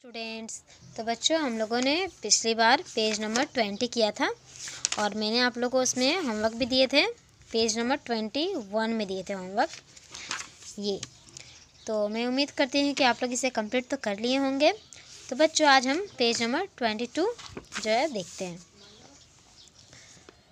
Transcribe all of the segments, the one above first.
students तो बच्चों हम लोगों ने पिछली बार पेज नंबर ट्वेंटी किया था और मैंने आप लोगों को उसमें होमवर्क भी दिए थे पेज नंबर ट्वेंटी वन में दिए थे होमवर्क ये तो मैं उम्मीद करती हूँ कि आप लोग इसे कंप्लीट तो कर लिए होंगे तो बच्चों आज हम पेज नंबर ट्वेंटी टू जो है देखते हैं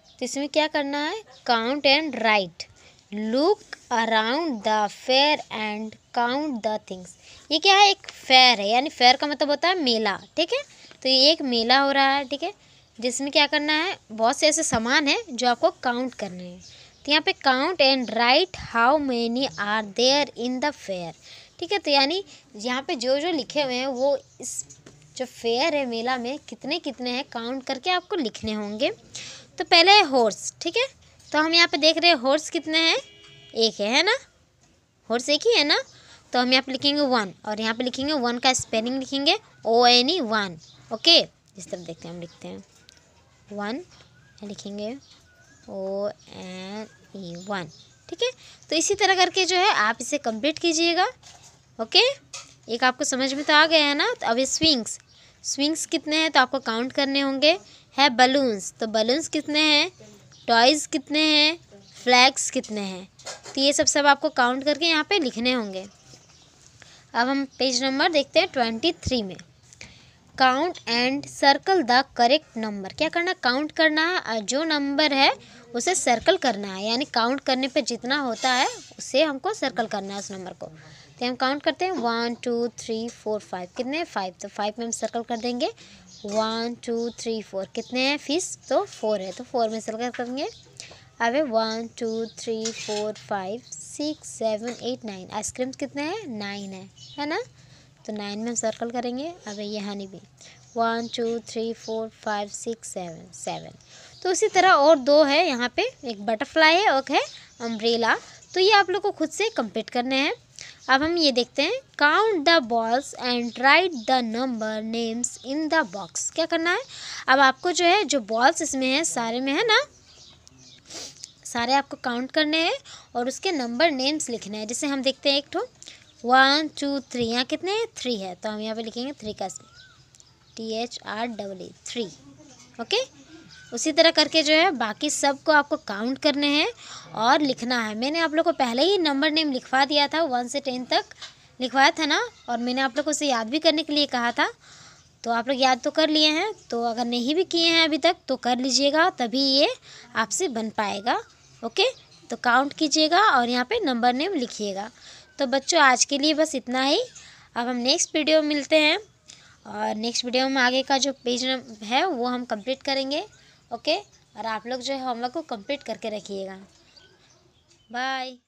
तो इसमें क्या करना है count and write look around the fair and count the things ये क्या है एक फेयर है यानी फेयर का मतलब होता है मेला ठीक है तो ये एक मेला हो रहा है ठीक है जिसमें क्या करना है बहुत से ऐसे सामान हैं जो आपको काउंट करने हैं तो यहाँ पे count and write how many are there in the fair ठीक है तो यानी यहाँ पे जो जो लिखे हुए हैं वो इस जो फेयर है मेला में कितने कितने हैं काउंट करके आपको लिखने होंगे तो पहले है हॉर्स ठीक है तो हम यहाँ पे देख रहे हैं हॉर्स कितने हैं एक है है ना हॉर्स एक ही है ना तो हम यहाँ पे लिखेंगे वन और यहाँ पे लिखेंगे वन का स्पेलिंग लिखेंगे O N E one okay जिस तरफ देखते हैं हम लिखते हैं वन लिखेंगे ओ एन ई वन ठीक है तो इसी तरह करके जो है आप इसे कंप्लीट कीजिएगा ओके एक आपको समझ में तो आ गया है ना तो अभी स्विंग्स स्विंग्स कितने हैं तो आपको काउंट करने होंगे है बलून्स तो बलून्स कितने हैं टॉयज़ कितने हैं फ्लैग्स कितने हैं तो ये सब सब आपको काउंट करके यहाँ पे लिखने होंगे अब हम पेज नंबर देखते हैं ट्वेंटी थ्री में count and circle the correct number क्या करना काउंट करना है जो नंबर है उसे सर्कल करना है यानी काउंट करने पे जितना होता है उसे हमको सर्कल करना है उस नंबर को तो हम काउंट करते हैं one two three four five कितने हैं फाइव तो फाइव में हम सर्कल कर देंगे वन टू थ्री फोर कितने हैं फीस तो फोर है तो फोर में सर्कल करेंगे अबे one two three four five six seven eight nine आइसक्रीम्स कितने हैं नाइन है है ना तो नाइन में हम सर्कल करेंगे अब यहाँ नहीं भी one two three four five six seven seven तो उसी तरह और दो है यहाँ पे एक बटरफ्लाई है और है अम्ब्रेला तो ये आप लोग को खुद से कंप्लीट करने हैं अब हम ये देखते हैं count the balls and write the number names in the box क्या करना है अब आपको जो है जो बॉल्स इसमें हैं सारे में है ना सारे आपको काउंट करने हैं और उसके नंबर नेम्स लिखने हैं जैसे हम देखते हैं एक ठो वन टू थ्री यहाँ कितने हैं थ्री है तो हम यहाँ पे लिखेंगे थ्री का T H R double E three okay उसी तरह करके जो है बाकी सब को आपको काउंट करने हैं और लिखना है मैंने आप लोग को पहले ही नंबर नेम लिखवा दिया था वन से टेन तक लिखवाया था ना और मैंने आप लोग को उसे याद भी करने के लिए कहा था तो आप लोग याद तो कर लिए हैं तो अगर नहीं भी किए हैं अभी तक तो कर लीजिएगा तभी ये आपसे बन पाएगा ओके तो काउंट कीजिएगा और यहाँ पे नंबर नेम लिखिएगा तो बच्चों आज के लिए बस इतना ही अब हम नेक्स्ट वीडियो में मिलते हैं और नेक्स्ट वीडियो में आगे का जो पेज है वो हम कंप्लीट करेंगे ओके और आप लोग जो है होमवर्क को कंप्लीट करके रखिएगा बाय